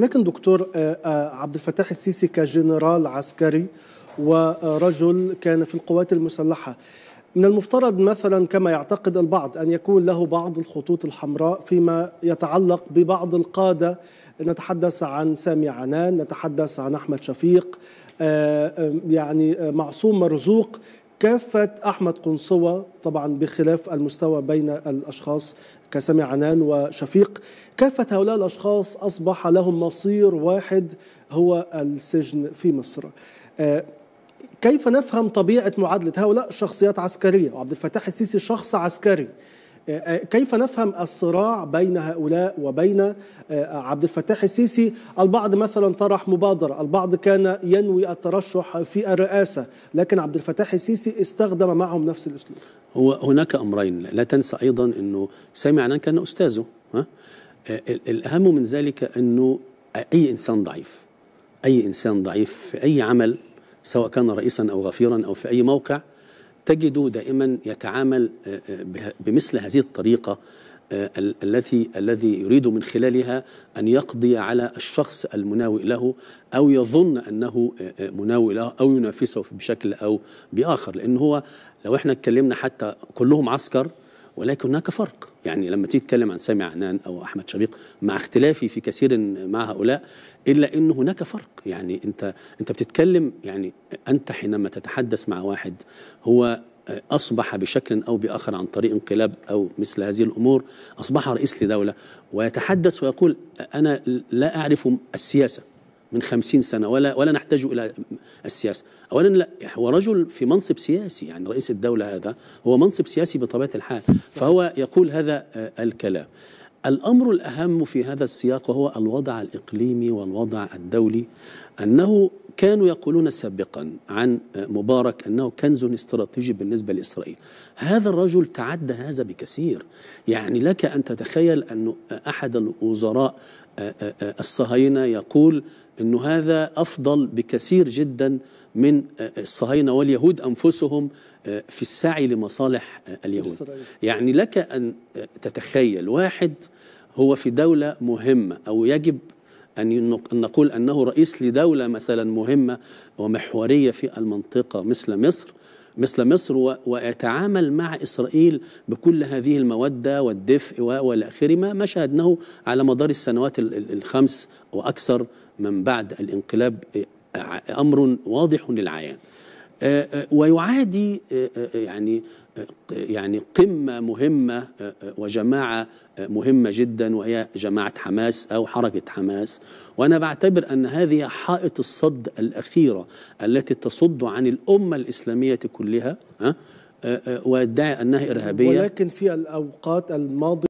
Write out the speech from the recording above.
لكن دكتور آه، آه، عبد الفتاح السيسي كجنرال عسكري ورجل كان في القوات المسلحه من المفترض مثلا كما يعتقد البعض ان يكون له بعض الخطوط الحمراء فيما يتعلق ببعض القاده نتحدث عن سامي عنان نتحدث عن احمد شفيق آه، يعني معصوم مرزوق كافة أحمد قنصوة طبعا بخلاف المستوى بين الأشخاص كسامي عنان وشفيق كافة هؤلاء الأشخاص أصبح لهم مصير واحد هو السجن في مصر آه، كيف نفهم طبيعة معادلة هؤلاء شخصيات عسكرية وعبد الفتاح السيسي شخص عسكري آه، آه، كيف نفهم الصراع بين هؤلاء وبين آه، عبد الفتاح السيسي البعض مثلا طرح مبادرة البعض كان ينوي الترشح في الرئاسة لكن عبد الفتاح السيسي استخدم معهم نفس الأسلوب هو هناك أمرين لا تنسى أيضا أنه سامي عنان كان أستاذه ها؟ الأهم من ذلك أنه أي إنسان ضعيف أي إنسان ضعيف في أي عمل سواء كان رئيسا أو غفيرا أو في أي موقع تجده دائما يتعامل آه، آه، بمثل هذه الطريقة آه، التي الذي يريد من خلالها أن يقضي على الشخص المناوئ له أو يظن أنه مناوئ له أو ينافسه بشكل أو بآخر لأن هو لو احنا اتكلمنا حتى كلهم عسكر ولكن هناك فرق يعني لما تيجي تتكلم عن سامي عنان او احمد شبيق مع اختلافي في كثير مع هؤلاء الا ان هناك فرق يعني انت انت بتتكلم يعني انت حينما تتحدث مع واحد هو اصبح بشكل او باخر عن طريق انقلاب او مثل هذه الامور اصبح رئيس لدوله ويتحدث ويقول انا لا اعرف السياسه من خمسين سنة ولا ولا نحتاج إلى السياسه اولا لا يعني هو رجل في منصب سياسي يعني رئيس الدوله هذا هو منصب سياسي بطبيعه الحال فهو يقول هذا آه، الكلام الامر الاهم في هذا السياق وهو الوضع الاقليمي والوضع الدولي انه كانوا يقولون سابقا عن آه، مبارك انه كنز استراتيجي بالنسبه لاسرائيل. هذا الرجل تعدى هذا بكثير، يعني لك ان تتخيل ان آه، احد الوزراء الصهاينه يقول انه هذا افضل بكثير جدا من الصهاينه آه، آه، واليهود انفسهم آه، في السعي لمصالح اليهود يعني لك ان تتخيل واحد هو في دوله مهمه او يجب أن نقول أنه رئيس لدولة مثلا مهمة ومحورية في المنطقة مثل مصر مثل مصر ويتعامل مع إسرائيل بكل هذه المودة والدفء وإلى آخره ما شاهدناه على مدار السنوات الخمس وأكثر من بعد الانقلاب امر واضح للعيان آه، آه، ويعادي آه، يعني يعني قمة مهمة وجماعة مهمة جدا وهي جماعة حماس أو حركة حماس وأنا بعتبر أن هذه حائط الصد الأخيرة التي تصد عن الأمة الإسلامية كلها ويدعي أنها إرهابية ولكن في الأوقات الماضية